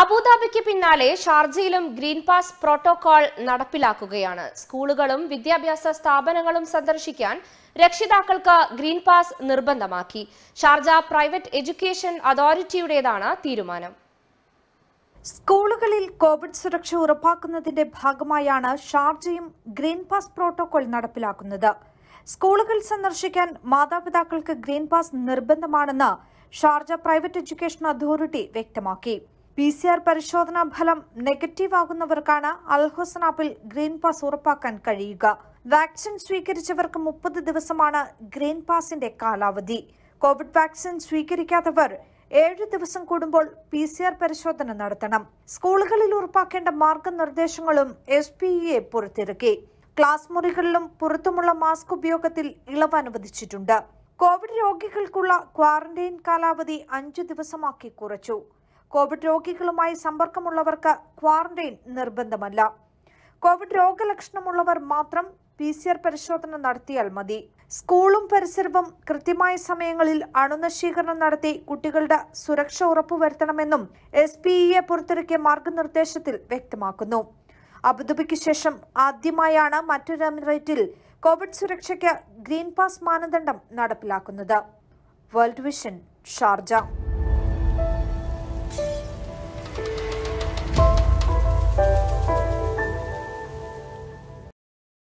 അബുദാബിക്ക് പിന്നാലെ ഷാർജയിലും green pass protocol നടപ്പിലാക്കുകയാണ് സ്കൂളുകളും വിദ്യാഭ്യാസ സ്ഥാപനങ്ങളും സന്ദർശിക്കാൻ രക്ഷിതാക്കൾക്ക് ഗ്രീൻ പാസ് നിർബന്ധമാക്കി ഷാർജ പ്രൈവറ്റ് എഡ്യൂക്കേഷൻ അതോറിറ്റിയുടേതാണ് തീരുമാനം സ്കൂളുകളിൽ കോവിഡ് സുരക്ഷ ഉറപ്പാക്കുന്നതിന്റെ ഭാഗമായാണ് ഷാർജയും ഗ്രീൻ പാസ് പ്രോട്ടോകോൾ നടപ്പിലാക്കുന്നത് സ്കൂളുകൾ സന്ദർശിക്കാൻ മാതാപിതാക്കൾക്ക് ഗ്രീൻ പാസ് നിർബന്ധമാണെന്ന് ഷാർജ പ്രൈവറ്റ് എഡ്യൂക്കേഷൻ അതോറിറ്റി വ്യക്തമാക്കി പി സി ആർ പരിശോധനാ ഫലം നെഗറ്റീവ് ആകുന്നവർക്കാണ് അൽഹുസൻ ആപ്പിൽ ഗ്രീൻ പാസ് ഉറപ്പാക്കാൻ കഴിയുക വാക്സിൻ സ്വീകരിച്ചവർക്ക് മുപ്പത് ദിവസമാണ് ഗ്രീൻ പാസിന്റെ കാലാവധി കോവിഡ് വാക്സിൻ സ്വീകരിക്കാത്തവർ ഏഴ് ദിവസം കൂടുമ്പോൾ പി സി ആർ പരിശോധന നടത്തണം സ്കൂളുകളിൽ ഉറപ്പാക്കേണ്ട മാർഗനിർദ്ദേശങ്ങളും എസ് പി ഇ പുറത്തിറക്കി ക്ലാസ് മുറികളിലും പുറത്തുമുള്ള മാസ്ക് ഉപയോഗത്തിൽ ഇളവ് അനുവദിച്ചിട്ടുണ്ട് കോവിഡ് രോഗികൾക്കുള്ള ക്വാറന്റൈൻ കാലാവധി അഞ്ചു ദിവസമാക്കി കുറച്ചു കോവിഡ് രോഗികളുമായി സമ്പർക്കമുള്ളവർക്ക് ക്വാറന്റൈൻ നിർബന്ധമല്ല കോവിഡ് രോഗലക്ഷണമുള്ളവർ മാത്രം പി സി ആർ പരിശോധന നടത്തിയാൽ മതി സ്കൂളും പരിസരവും കൃത്യമായ സമയങ്ങളിൽ അണുനശീകരണം നടത്തി കുട്ടികളുടെ സുരക്ഷ ഉറപ്പുവരുത്തണമെന്നും എസ് പി ഇയെ പുറത്തിറക്കിയ മാർഗനിർദ്ദേശത്തിൽ വ്യക്തമാക്കുന്നു അബുദാബിക്ക് ശേഷം ആദ്യമായാണ് മറ്റൊരു എമിറേറ്റിൽ കോവിഡ് സുരക്ഷയ്ക്ക് ഗ്രീൻ പാസ് മാനദണ്ഡം നടപ്പിലാക്കുന്നത് വേൾഡ് വിഷൻ ഷാർജ